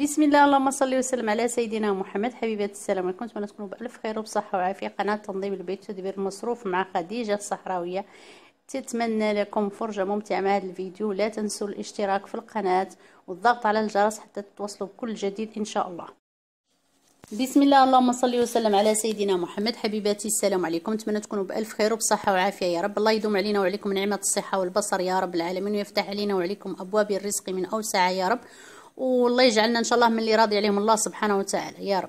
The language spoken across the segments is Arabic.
بسم الله اللهم صل وسلم على سيدنا محمد حبيبات السلام عليكم نتمنى تكونوا بالف خير وبصحه وعافيه قناه تنظيم البيت تدبير المصروف مع خديجه الصحراويه تتمنى لكم فرجه ممتعه مع هذا الفيديو لا تنسوا الاشتراك في القناه والضغط على الجرس حتى تتوصلوا بكل جديد ان شاء الله بسم الله اللهم صل وسلم على سيدنا محمد حبيباتي السلام عليكم نتمنى تكونوا بالف خير وبصحه وعافيه يا رب الله يدوم علينا وعليكم نعمه الصحه والبصر يا رب العالمين ويفتح علينا وعليكم ابواب الرزق من اوسع يا رب والله يجعلنا ان شاء الله من اللي راضي عليهم الله سبحانه وتعالى يا رب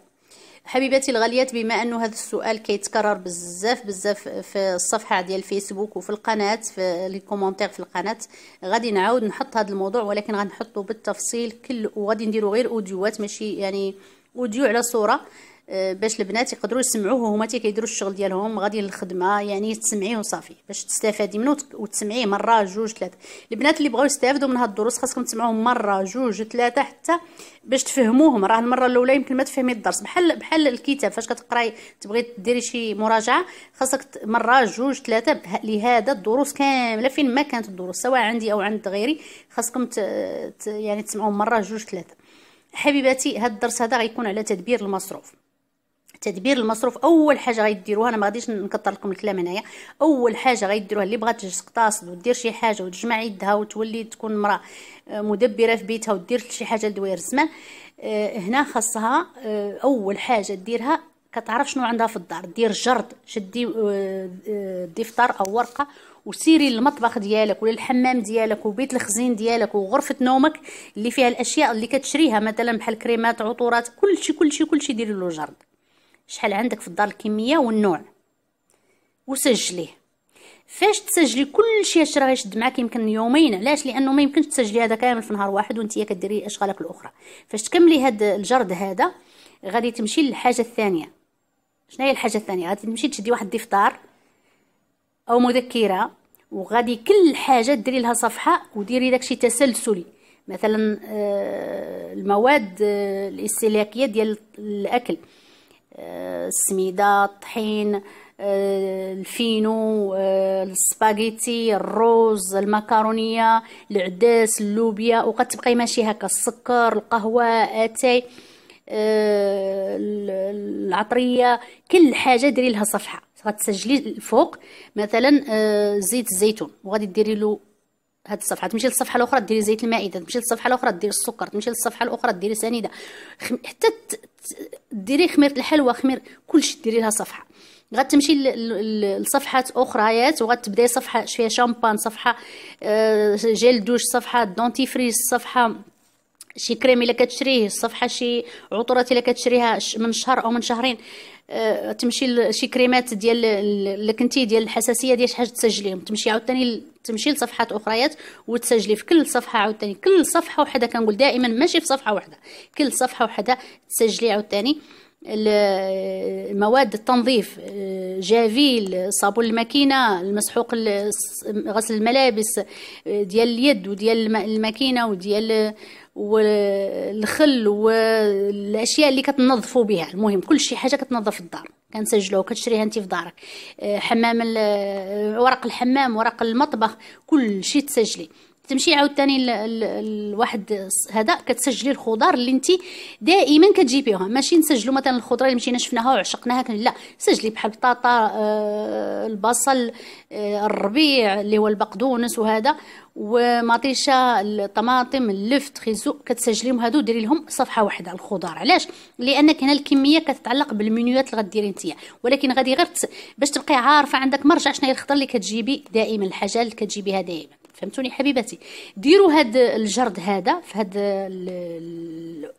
حبيباتي الغاليات بما انه هذا السؤال كيتكرر بزاف بزاف في الصفحه ديال الفيسبوك وفي القناه في لي كومونتير في القناه غادي نعاود نحط هذا الموضوع ولكن غنحطو بالتفصيل كل وغادي نديرو غير اوديوات ماشي يعني اوديو على صوره آه، باش البنات يقدروا يسمعوه هما تي كيديروا الشغل ديالهم غادي للخدمه يعني تسمعيه وصافي باش تستفادي منه وتسمعيه مره جوج ثلاثه البنات اللي بغاو يستافدوا من هاد الدروس خاصكم تسمعوهم مره جوج ثلاثه حتى باش تفهموهم راه المره الاولى يمكن ما تفهمي الدرس بحال بحال الكتاب فاش كتقراي تبغي ديري شي مراجعه خاصك مره جوج ثلاثه لهذا الدروس كامله فين ما كانت الدروس سواء عندي او عند غيري خاصكم ت... ت... يعني تسمعوهم مره جوج ثلاثه حبيباتي هاد الدرس هذا غيكون على تدبير المصروف تدبير المصروف اول حاجه غيديروها انا ما غاديش نكثر لكم الكلام هنايا اول حاجه غيديروها اللي بغات تقتصد ودير شي حاجه وتجمع يدها وتولي تكون مرا مدبره في بيتها ودير شي حاجه لدوير الزمان آه، هنا خاصها آه، اول حاجه ديرها كتعرف شنو عندها في الدار دير جرد شدي آه، دفتر او ورقه وسيري للمطبخ ديالك ولا الحمام ديالك وبيت الخزين ديالك وغرفه نومك اللي فيها الاشياء اللي كتشريها مثلا بحال كريمات عطورات كلشي كلشي كلشي ديري له جرد شحال عندك في الدار الكميه والنوع وسجليه فاش تسجلي كلشي اش راه يشد معاك يمكن يومين علاش لانه ما يمكنش تسجلي هذا كامل في نهار واحد وانت كديري اشغالك الاخرى فاش تكملي هذا الجرد هذا غادي تمشي للحاجه الثانيه شنو هي الحاجه الثانيه غادي تمشي تشدي واحد الدفتر او مذكره وغادي كل حاجه ديري لها صفحه وديري داكشي تسلسلي مثلا آه، المواد آه، الاستهلاكيه ديال الاكل السميده الطحين الفينو السباغيتي الروز المكرونيه العدس اللوبيا وكتبقاي ماشي هكا السكر القهوه اتاي العطريه كل حاجه ديري لها صفحه غتسجلي الفوق مثلا آه، زيت الزيتون وغادي ديري له هاد الصفحه تمشي للصفحه الاخرى ديري زيت المائده تمشي للصفحه الاخرى ديري السكر تمشي للصفحه الاخرى ديري سنيده خم... حتى ديري خميره الحلوى خمير كلشي ديري لها صفحه غتمشي لصفحات يات وغتبداي صفحه شويه شامبان صفحه آه، جيل دوش صفحه دونتيفريز صفحه شي كريم الا كتشريه الصفحه شي عطره الا كتشريها من شهر او من شهرين أه تمشي لشي كريمات ديال اللي كنتي ديال الحساسيه ديال شي حاجه تسجليهم تمشي عاوتاني تمشي لصفحات اخريات وتسجلي في كل صفحه عاوتاني كل صفحه وحده كنقول دائما ماشي في صفحه وحده كل صفحه وحده تسجلي عاوتاني مواد التنظيف جافيل صابون الماكينه المسحوق غسل الملابس ديال اليد وديال الماكينه وديال والخل والاشياء اللي كتنظفوا بها المهم كل شيء حاجه كتنظف الدار كنسجلوه كتشريها انت في دارك حمام ورق الحمام ورق المطبخ كل شيء تسجلي تمشي عاوتاني لواحد هذا كتسجلي الخضار اللي انت دائما كتجيبيها ماشي نسجلوا مثلا الخضره اللي مشينا شفناها وعشقناها لا سجلي بحال البطاطا آه البصل آه الربيع اللي هو البقدونس وهذا ومطيشه الطماطم اللفت خيزو كتسجليهم هادو ديري لهم صفحه واحده الخضار علاش لانك هنا الكميه كتتعلق بالمنيوات اللي غديري نتيا ولكن غادي غير باش تبقي عارفه عندك مرجع شنو هي الخضر اللي كتجيبي دائما الحاجه اللي كتجيبيها دائما فهمتوني حبيباتي ديروا هاد الجرد هذا في هاد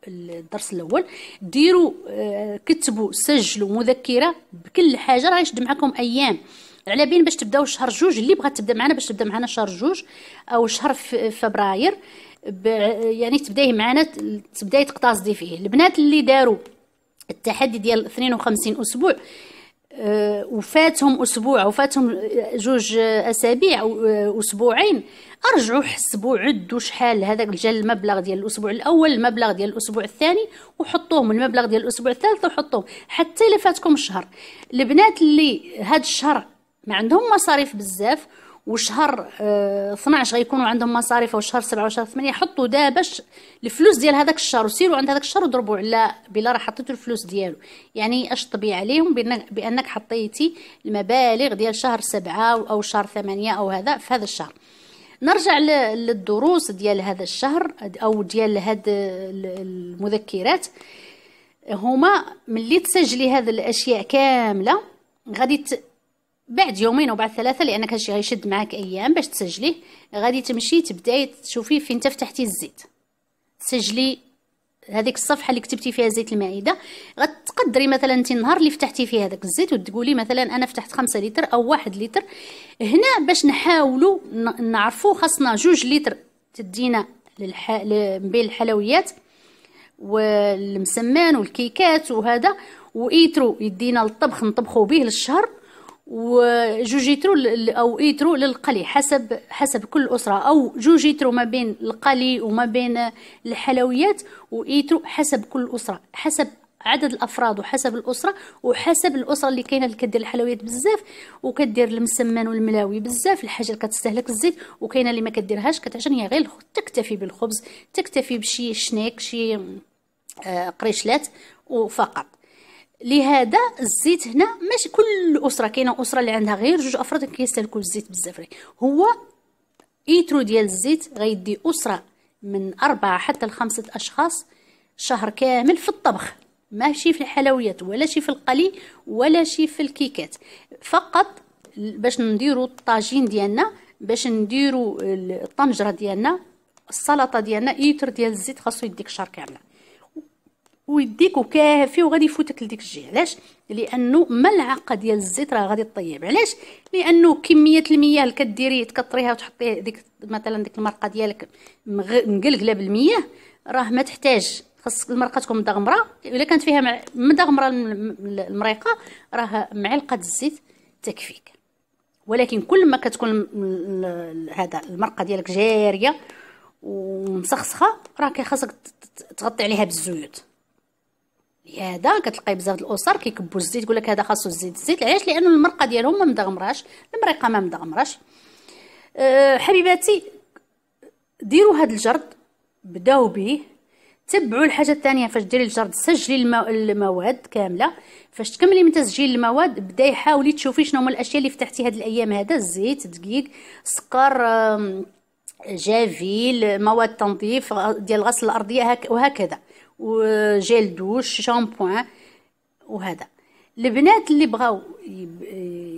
الدرس الاول ديروا آه، كتبوا سجلوا مذكره بكل حاجه راه يشد معكم ايام على بين باش تبداو شهر جوج اللي بغات تبدا معنا باش تبدا معنا شهر جوج او شهر فبراير يعني تبداي معنا تبداي تقتصدي فيه البنات اللي داروا التحدي ديال 52 اسبوع آه، وفاتهم اسبوع وفاتهم جوج اسابيع آه، اسبوعين ارجعوا حسبوا عدوا شحال هذاك جا المبلغ ديال الاسبوع الاول المبلغ ديال الاسبوع الثاني وحطوهم المبلغ ديال الاسبوع الثالث وحطوهم حتى الا فاتكم شهر البنات اللي هاد الشهر ما عندهم مصاريف بزاف وشهر 12 آه، غيكونوا عندهم مصاريف وشهر 7 وشهر 8 حطوا داباش الفلوس ديال هذاك الشهر وسيروا عند هذاك الشهر وضربوا على بلا راه حطيتوا الفلوس ديالو يعني اش طبي عليهم بانك حطيتي المبالغ ديال شهر 7 او شهر 8 او هذا في هذا الشهر نرجع للدروس ديال هذا الشهر او ديال هاد المذكرات هما ملي تسجلي هذه الاشياء كامله غادي بعد يومين وبعد ثلاثه لانك هادشي غيشد معاك ايام باش تسجليه غادي تمشي تبداي تشوفي فين تفتحتي الزيت تسجلي هذيك الصفحه اللي كتبتي فيها زيت المعده غتقدري مثلا انت النهار اللي فتحتي فيه هذاك الزيت وتقولي مثلا انا فتحت خمسة لتر او واحد لتر هنا باش نحاولوا نعرفوا خاصنا جوج لتر تدينا للح... بين الحلويات والمسمان والكيكات وهذا وايترو يدينا للطبخ نطبخوا به للشهر وجوجيترو او ايترو للقلي حسب حسب كل اسره او جوجيترو ما بين القلي وما بين الحلويات وايترو حسب كل اسره حسب عدد الافراد وحسب الاسره وحسب الاسره اللي كاينه اللي كدير الحلويات بزاف وكدير المسمن والملاوي بزاف الحاجه اللي كتستهلك الزيت وكاينه اللي ما كديرهاش كتعجن هي غير تكتفي بالخبز تكتفي بشي شنيك شي آه، قريشلات وفقط لهذا الزيت هنا ماشي كل اسره كاينه اسره اللي عندها غير جوج افراد كيستهلكوا الزيت بزاف هو ايترو ديال الزيت غيدي اسره من أربعة حتى لخمسة أشخاص شهر كامل في الطبخ ماشي في الحلويات ولا شي في القلي ولا شي في الكيكات فقط باش نديرو الطاجين ديالنا باش نديرو الطنجره ديالنا السلطه ديالنا ايتر ديال الزيت خاصو يديك شهر كامله ويديك وكافي وغادي يفوتك لديك الجهه علاش لانه ملعقه ديال الزيت راه غادي طيب علاش لانه كميه المياه اللي كديري تكثريها وتحطي ديك مثلا ديك المرقه ديالك مقلقله بالمياه راه ما تحتاج خاص المرقه تكون مدغمره الا كانت فيها مدغمره المريقه راه معلقه الزيت تكفيك ولكن كل ما كتكون هذا المرقه ديالك جاريه ومسخسخه راه كيخاصك تغطي عليها بالزيوت هذا كتلقاي بزاف د الاسر كيكبوا الزيت يقول لك هذا خاصو الزيت الزيت علاش لانه المرقه ديالهم ما مدغمراش المريقه ما مدغمراش أه حبيباتي ديروا هذا الجرد بداو به تبعوا الحاجه الثانيه فاش ديري الجرد سجلي المو... المواد كامله فاش تكملي من تسجيل المواد بداي حاولي تشوفي شنو هما الاشياء اللي فتحتي هاد الايام هذا الزيت دقيق سكر جافيل مواد تنظيف ديال غسل الارضيه وهكذا وجيل دوش شامبوان وهذا البنات اللي بغاو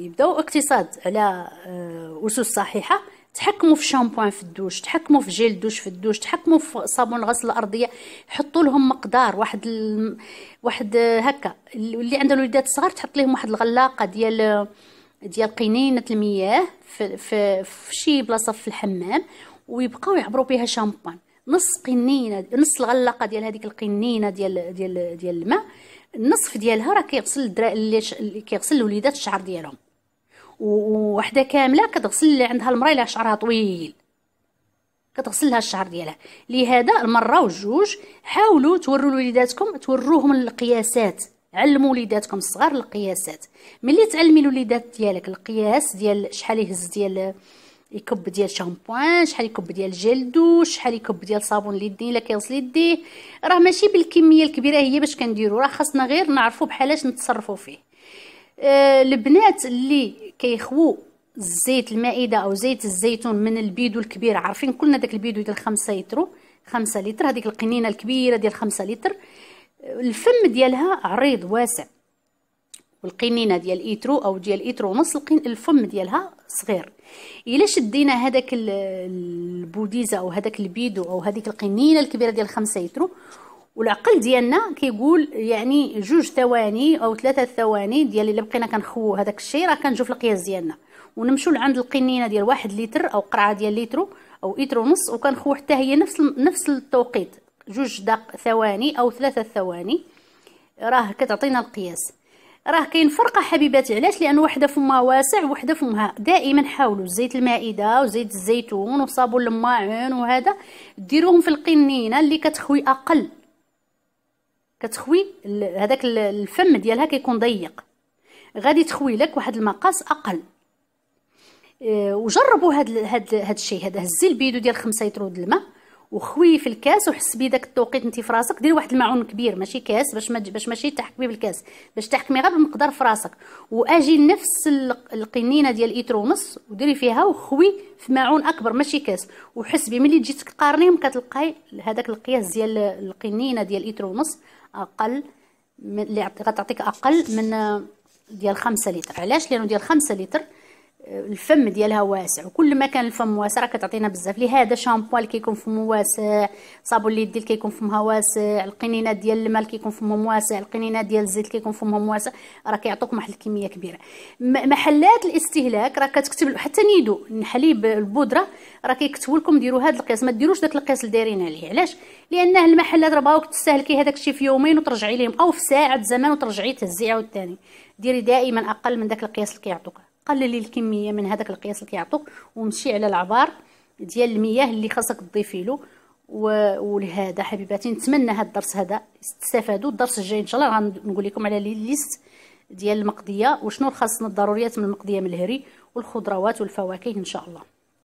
يبداو اقتصاد على آه، اسس صحيحه تحكموا في شامبوان في الدوش تحكموا في جيل دوش في الدوش تحكموا في صابون غسل الارضيه حطوا لهم مقدار واحد ال... واحد آه، هكا اللي عندها الوليدات صغار تحط لهم واحد الغلاقه ديال ديال قنينه المياه في في, في شي بلاصه في الحمام ويبقاو يعبروا بها شامبوان نص قنينه نص الغلاقه ديال هذيك القنينه ديال ديال ديال الماء النصف ديالها راه كيغسل الدرا اللي كيغسل الوليدات الشعر ديالهم وحده كامله كتغسل اللي عندها المراه الا شعرها طويل كتغسل لها الشعر ديالها لهذا المره والجوج حاولوا توروا لوليداتكم توروهم القياسات علموا وليداتكم الصغار القياسات ملي تعلمي الوليدات ديالك القياس ديال شحال يهز ديال يكب ديال شامبوان شحال يكب ديال جيل دوش شحال يكب ديال صابون ليدين الا كيغسل يديه راه ماشي بالكميه الكبيره هي باش كنديرو راه خاصنا غير نعرفو بحالاش نتصرفو فيه آه البنات اللي كيخوو الزيت المائده او زيت الزيتون من البيدو الكبير عارفين كلنا داك البيدو ديال 5 لتر 5 لتر هذيك القنينه الكبيره ديال 5 لتر آه، الفم ديالها عريض واسع والقنينه ديال ايترو او ديال ايترو ونص الفم ديالها صغير الا شدينا هذاك البوديزه او هذاك البيدو او هذيك القنينه الكبيره ديال 5 ايترو والعقل ديالنا كيقول يعني جوج ثواني او ثلاثه ثواني ديال الا بقينا كنخوو هذاك الشيء راه كنجو في القياس ديالنا ونمشيو لعند القنينه ديال واحد لتر او قرعه ديال لترو او ايترو ونص وكنخو حتى هي نفس نفس التوقيت جوج دق ثواني او ثلاثه ثواني راه كتعطينا القياس راه كاين فرقه حبيباتي علاش لان وحده فمها واسع وحده فمها دائما حاولوا زيت المائده وزيت الزيتون وصابون الماعون وهذا ديروهم في القنينه اللي كتخوي اقل كتخوي هذاك الفم ديالها كيكون ضيق غادي تخوي لك واحد المقاس اقل آه، وجربوا هاد هاد هاد الشيء هذا هزي البيدو ديال 5 لتر د الماء وخوي في الكاس وحس بيه داك التوقيت انت في راسك دير واحد الماعون كبير ماشي كاس باش ما باش ماشي تحكمي بالكاس باش تحكمي غير بالمقدار في راسك واجي نفس القنينه ديال الايترونس وديري فيها وخوي في معون اكبر ماشي كاس وحسبي ملي تجي تقارنيهم كتلقاي هذاك القياس ديال القنينه ديال الايترونس اقل من اللي غتعطيك اقل من ديال 5 لتر علاش لانه ديال 5 لتر الفم ديالها واسع وكل ما كان الفم واسع راه كتعطينا بزاف لهذا شامبو اللي كيكون فمو واسع صابون اليد اللي كيكون فمها واسع القنينات ديال الماء اللي كيكون فمهم واسع القنينات ديال الزيت اللي كيكون فمهم واسع راه كيعطوكم واحد الكميه كبيره محلات الاستهلاك راه كتكتب حتى نيدو الحليب البودره راه كيكتبوا لكم ديروا هذا القياس ما ديروش داك القياس اللي دايرين عليه علاش لان المحلات راه باغوك تستهلكي هذاك الشيء في يومين وترجعي ليهم او في ساعه زمان وترجعي تهزي عاوتاني ديري دائما اقل من داك القياس اللي كيعطوك قللي الكميه من هذاك القياس اللي كيعطوك ومشي على العبار ديال المياه اللي خاصك تضيفي له ولهذا حبيباتي نتمنى هذا الدرس هذا تستفادوا الدرس الجاي ان شاء الله غنقول لكم على لي ليست ديال المقضيه وشنو خاصنا الضروريات من المقضيه من الهري والخضروات والفواكه ان شاء الله